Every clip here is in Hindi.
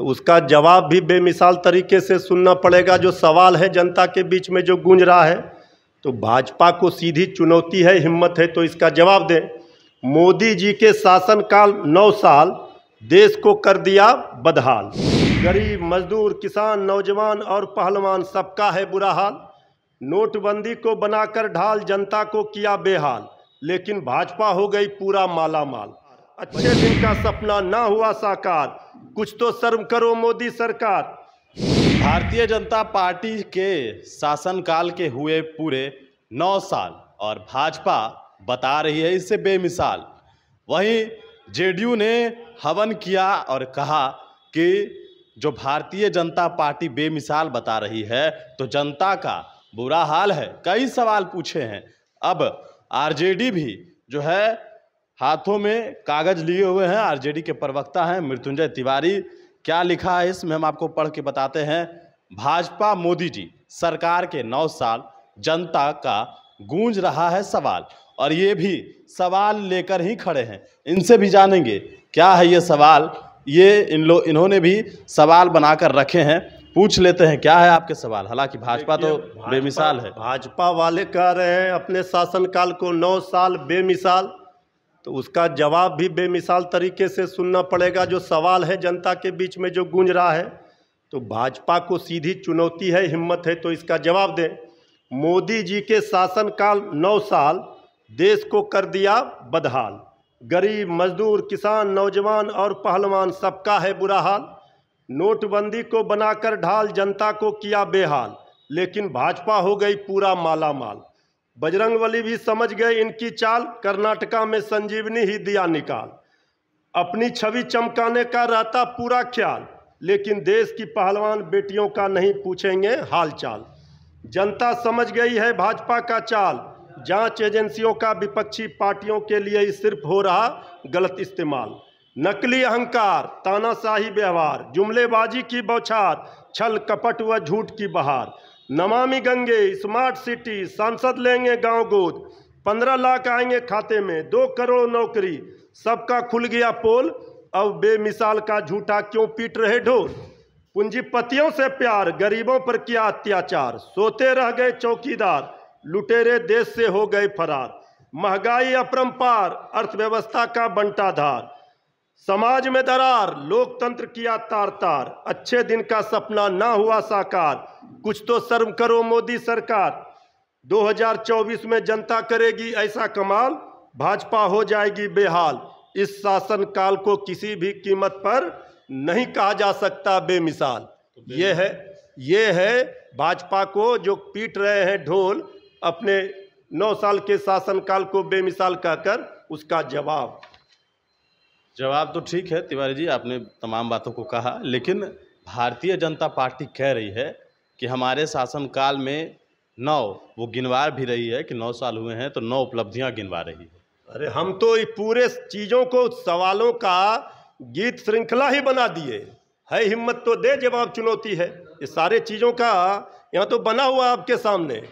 तो उसका जवाब भी बेमिसाल तरीके से सुनना पड़ेगा जो सवाल है जनता के बीच में जो गूंज रहा है तो भाजपा को सीधी चुनौती है हिम्मत है तो इसका जवाब दें मोदी जी के शासनकाल नौ साल देश को कर दिया बदहाल गरीब मजदूर किसान नौजवान और पहलवान सबका है बुरा हाल नोटबंदी को बनाकर ढाल जनता को किया बेहाल लेकिन भाजपा हो गई पूरा माला माल अच्छे दिन का सपना ना हुआ साकार कुछ तो शर्म करो मोदी सरकार भारतीय जनता पार्टी के शासनकाल के हुए पूरे नौ साल और भाजपा बता रही है इससे बेमिसाल वहीं जेडीयू ने हवन किया और कहा कि जो भारतीय जनता पार्टी बेमिसाल बता रही है तो जनता का बुरा हाल है कई सवाल पूछे हैं अब आरजेडी भी जो है हाथों में कागज लिए हुए हैं आरजेडी के प्रवक्ता हैं मृत्युंजय तिवारी क्या लिखा है इसमें हम आपको पढ़ के बताते हैं भाजपा मोदी जी सरकार के नौ साल जनता का गूंज रहा है सवाल और ये भी सवाल लेकर ही खड़े हैं इनसे भी जानेंगे क्या है ये सवाल ये इन लोग इन्होंने भी सवाल बनाकर रखे हैं पूछ लेते हैं क्या है आपके सवाल हालांकि भाजपा तो बेमिसाल है भाजपा वाले कह रहे हैं अपने शासनकाल को नौ साल बेमिसाल तो उसका जवाब भी बेमिसाल तरीके से सुनना पड़ेगा जो सवाल है जनता के बीच में जो गूंज रहा है तो भाजपा को सीधी चुनौती है हिम्मत है तो इसका जवाब दें मोदी जी के शासनकाल नौ साल देश को कर दिया बदहाल गरीब मजदूर किसान नौजवान और पहलवान सबका है बुरा हाल नोटबंदी को बनाकर ढाल जनता को किया बेहाल लेकिन भाजपा हो गई पूरा माला माल बजरंगबली भी समझ गए इनकी चाल कर्नाटका में संजीवनी ही दिया निकाल अपनी छवि चमकाने का रहता पूरा ख्याल लेकिन देश की पहलवान बेटियों का नहीं पूछेंगे हालचाल जनता समझ गई है भाजपा का चाल जांच एजेंसियों का विपक्षी पार्टियों के लिए सिर्फ हो रहा गलत इस्तेमाल नकली अहंकार तानाशाही व्यवहार जुमलेबाजी की बौछार छल कपट व झूठ की बहार नमामि गंगे स्मार्ट सिटी सांसद लेंगे गांव गोद पंद्रह लाख आएंगे खाते में दो करोड़ नौकरी सबका खुल गया पोल अब बेमिसाल का झूठा क्यों पीट रहे ढोल पूंजीपतियों से प्यार गरीबों पर किया अत्याचार सोते रह गए चौकीदार लुटेरे देश से हो गए फरार महंगाई अपरम्पार अर्थव्यवस्था का बंटाधार समाज में दरार लोकतंत्र किया तार तार अच्छे दिन का सपना ना हुआ साकार कुछ तो सर्व करो मोदी सरकार 2024 में जनता करेगी ऐसा कमाल भाजपा हो जाएगी बेहाल इस शासन काल को किसी भी कीमत पर नहीं कहा जा सकता बेमिसाल तो ये है ये है भाजपा को जो पीट रहे हैं ढोल अपने नौ साल के शासनकाल को बेमिसाल कहकर उसका जवाब जवाब तो ठीक है तिवारी जी आपने तमाम बातों को कहा लेकिन भारतीय जनता पार्टी कह रही है कि हमारे शासनकाल में नौ वो गिनवा भी रही है कि नौ साल हुए हैं तो नौ उपलब्धियां गिनवा रही है अरे हम तो ये पूरे चीज़ों को सवालों का गीत श्रृंखला ही बना दिए है हिम्मत तो दे जवाब चुनौती है ये सारे चीज़ों का यहाँ तो बना हुआ आपके सामने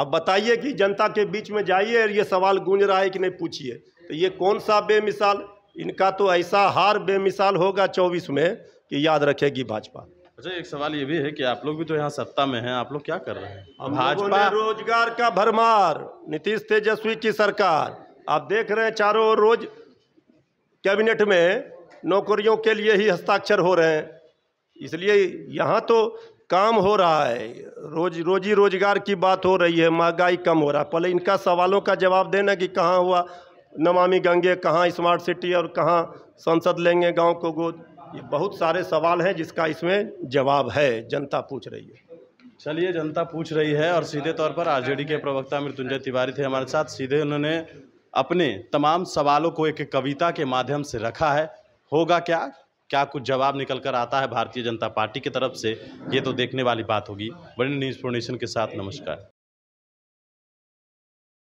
आप बताइए कि जनता के बीच में जाइए और ये सवाल गूंज रहा है कि नहीं पूछिए तो ये कौन सा बेमिसाल इनका तो ऐसा हार बेमिसाल होगा चौबीस में कि याद रखेगी भाजपा अच्छा एक सवाल ये भी है कि आप लोग भी तो यहाँ सत्ता में हैं आप लोग क्या कर रहे हैं भाजपा रोजगार का भरमार नीतीश तेजस्वी की सरकार आप देख रहे हैं चारों ओर रोज कैबिनेट में नौकरियों के लिए ही हस्ताक्षर हो रहे हैं इसलिए यहाँ तो काम हो रहा है रोज रोजी रोजगार की बात हो रही है महंगाई कम हो रहा है पहले इनका सवालों का जवाब देना कि कहाँ हुआ नमामि गंगे कहाँ स्मार्ट सिटी और कहाँ संसद लेंगे गांव को गोद ये बहुत सारे सवाल हैं जिसका इसमें जवाब है जनता पूछ रही है चलिए जनता पूछ रही है और सीधे तौर पर आरजेडी के प्रवक्ता मृत्युंजय तिवारी थे हमारे साथ सीधे उन्होंने अपने तमाम सवालों को एक कविता के माध्यम से रखा है होगा क्या क्या कुछ जवाब निकल कर आता है भारतीय जनता पार्टी की तरफ से ये तो देखने वाली बात होगी बड़ी न्यूज़ फोर्नेशन के साथ नमस्कार